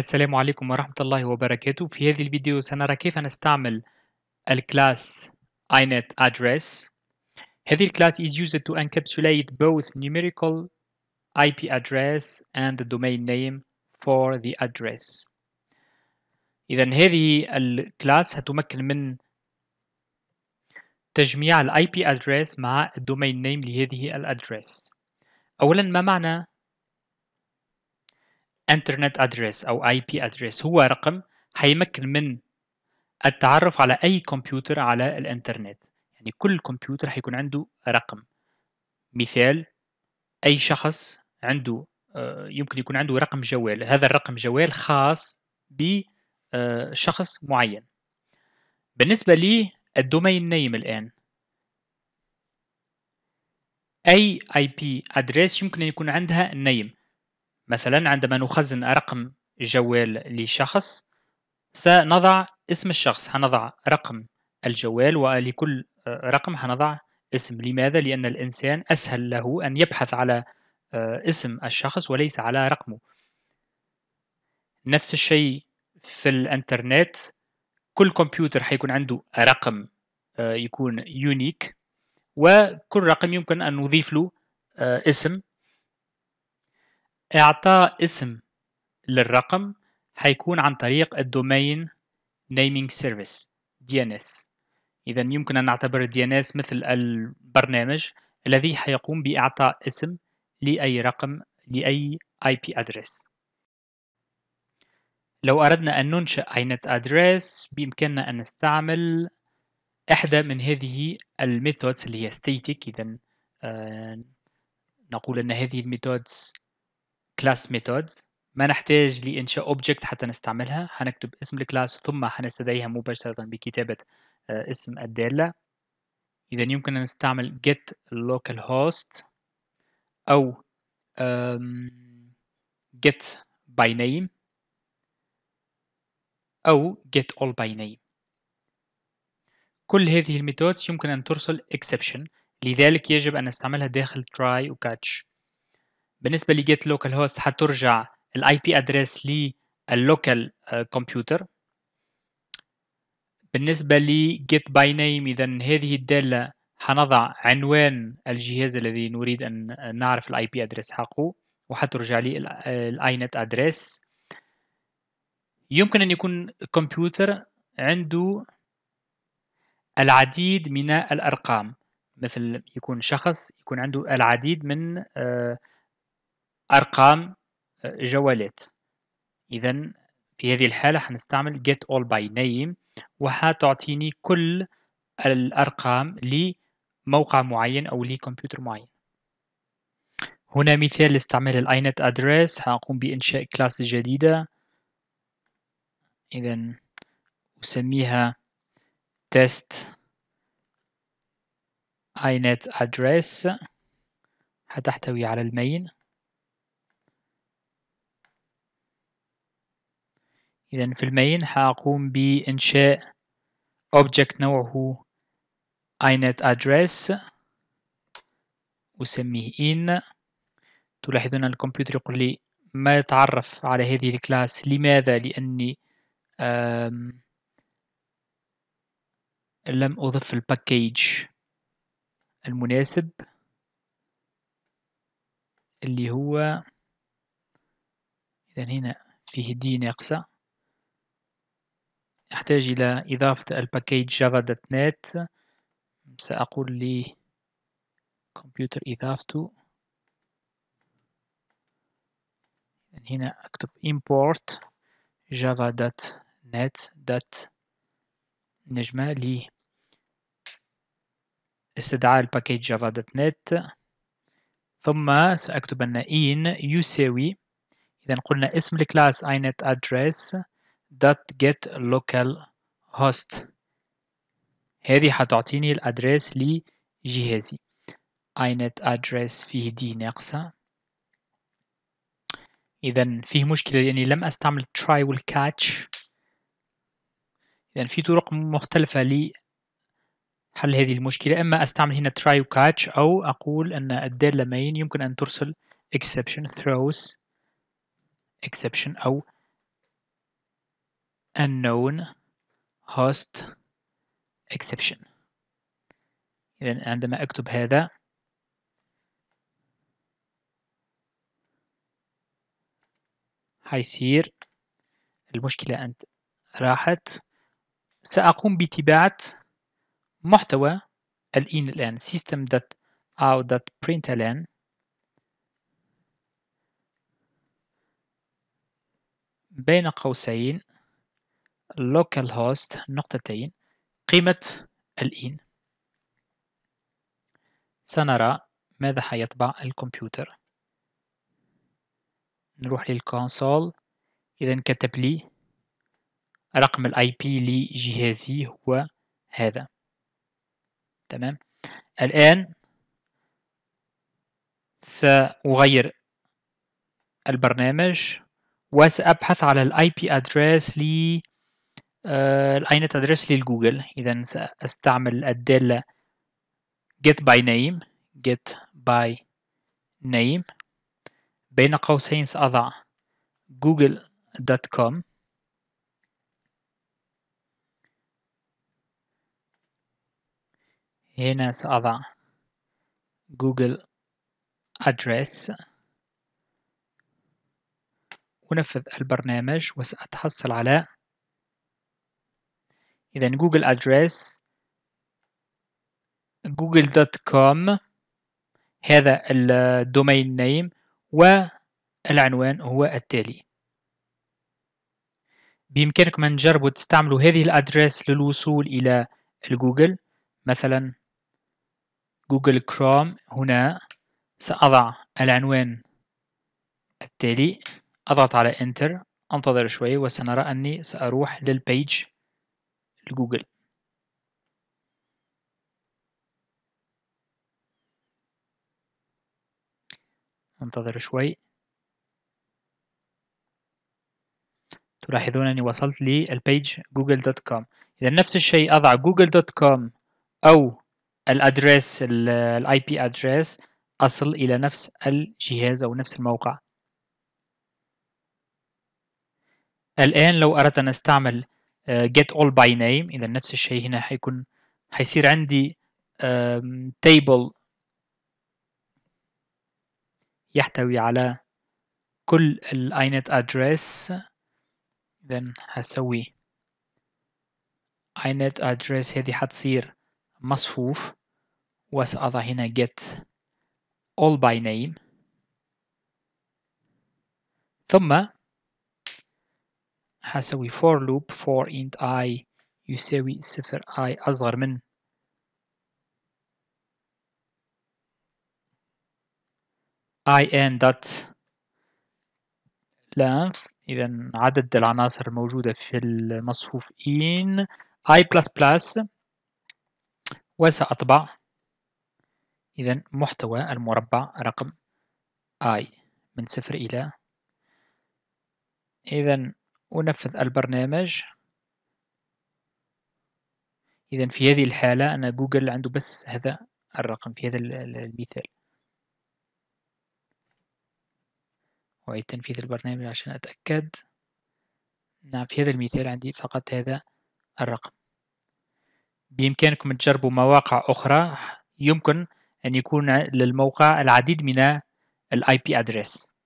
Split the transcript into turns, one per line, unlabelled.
السلام عليكم ورحمة الله وبركاته في هذه الفيديو سنرى كيف نستعمل الكلاس inet address هذه الكلاس is used to encapsulate both numerical IP address and the domain name for the address إذا هذه الكلاس هتمكن من تجميع الـ IP address مع الدومين نيم لهذه الأدرس أولا ما معنى انترنت ادريس أو اي بي ادريس هو رقم حيمكن من التعرف على أي كمبيوتر على الإنترنت يعني كل كمبيوتر حيكون عنده رقم مثال أي شخص عنده آه، يمكن يكون عنده رقم جوال هذا الرقم جوال خاص بشخص آه، معين بالنسبة لي الدومين نيم الآن أي IP address يمكن أن يكون عندها نيم مثلا عندما نخزن رقم جوال لشخص سنضع اسم الشخص حنضع رقم الجوال ولكل رقم حنضع اسم لماذا؟ لأن الإنسان أسهل له أن يبحث على آه، اسم الشخص وليس على رقمه نفس الشيء في الانترنت كل كمبيوتر حيكون عنده رقم آه، يكون يونيك وكل رقم يمكن أن نضيف له آه، اسم إعطاء اسم للرقم حيكون عن طريق الدومين naming service DNS إذا يمكن أن نعتبر DNS مثل البرنامج الذي حيقوم بإعطاء اسم لأي رقم لأي IP address لو أردنا أن أي INET address بإمكاننا أن نستعمل إحدى من هذه الميثودز اللي هي static إذا آه، نقول أن هذه الميثودز كلاس ميثود ما نحتاج لإنشاء أوبجكت حتى نستعملها هنكتب اسم الكلاس ثم هنستدعيها مباشرة بكتابة آه، اسم الدالة إذا يمكن أن نستعمل get localhost أو get by name أو get all by name كل هذه الميثودز يمكن أن ترسل exception لذلك يجب أن نستعملها داخل try و catch بالنسبه لجيت لوكال هوست حترجع الاي بي ادريس لللوكال كمبيوتر بالنسبه لجيت باي نيم اذا هذه الداله حنضع عنوان الجهاز الذي نريد ان نعرف الاي بي ادريس حقه وحترجع لي الاي نت ادريس يمكن ان يكون كمبيوتر عنده العديد من الارقام مثل يكون شخص يكون عنده العديد من آه، أرقام آه، جوالات إذا في هذه الحالة حنستعمل get all by name وحتعطيني كل الأرقام لموقع معين أو لكمبيوتر معين هنا مثال لاستعمال inet address حأقوم بإنشاء كلاس جديدة إذا أسميها test INET address حتحتوي على المين إذا في المين حاقوم بإنشاء اوبجكت نوعه اينت ادريس وسميه ان تلاحظون ان الكمبيوتر يقول لي ما يتعرف على هذه الكلاس لماذا؟ لأني لم أضف الباكيج المناسب اللي هو إذا هنا فيه دي ناقصة أحتاج إلى إضافة الباكيج جافا دوت نت سأقول لي كمبيوتر إضافته يعني هنا أكتب import java.net نجمة لي استدعاء الباكيج java.net ثم سأكتب أن in يساوي إذا قلنا اسم الكلاس inet address dot get local host هذه حتعطيني الأدريس لجهازي inet address فيه دي ناقصة إذا فيه مشكلة لأني يعني لم أستعمل try والcatch إذا في طرق مختلفة لحل هذه المشكلة إما أستعمل هنا try وcatch أو أقول أن الدالة main يمكن أن ترسل exception throws exception أو unknown host exception إذا عندما أكتب هذا حيصير المشكلة أنت راحت سأقوم باتباعة محتوى الإن الآن system.out.println بين قوسين لوكال هوست نقطتين قيمة الإن سنرى ماذا حيطبع الكمبيوتر نروح للكونسول إذا كتب لي رقم الاي بي لجهازي هو هذا تمام الآن سأغير البرنامج وسأبحث على الاي بي ادريس لي آه، أين تدرس لي الجوجل إذا سأستعمل الدالة get by name get by name بين قوسين سأضع google.com دوت كوم هنا سأضع جوجل address ونفذ البرنامج وسأتحصل على إذا جوجل أدرس جوجل دوت كوم هذا الدومين نيم والعنوان هو التالي بإمكانكم أن تجربوا تستعملوا هذه الأدرس للوصول إلى الجوجل مثلا جوجل كروم هنا سأضع العنوان التالي أضغط على Enter أنتظر شوي وسنرى أني سأروح للبيج لجوجل انتظر شوي تلاحظون أني وصلت للبيج جوجل دوت كوم إذا نفس الشيء أضع جوجل دوت كوم أو الادريس الاي بي ادريس أصل إلى نفس الجهاز أو نفس الموقع الآن لو أردت أن أستعمل آه، get all by name اذا نفس الشيء هنا حيكون حيصير عندي table يحتوي على كل الاينت address اذا هسوي inet address هذه حتصير مصفوف وسأضع هنا get all by name ثم حسوي for loop for int i يساوي صفر i أصغر من i n dot length إذا عدد العناصر الموجودة في المصفوف in i++ وسأطبع إذا محتوى المربع رقم i من صفر إلى إذا أنفذ البرنامج إذا في هذه الحالة أنا جوجل عنده بس هذا الرقم في هذا المثال وعيد تنفيذ البرنامج عشان أتأكد نعم في هذا المثال عندي فقط هذا الرقم بإمكانكم تجربوا مواقع أخرى يمكن أن يكون للموقع العديد من الـ IP address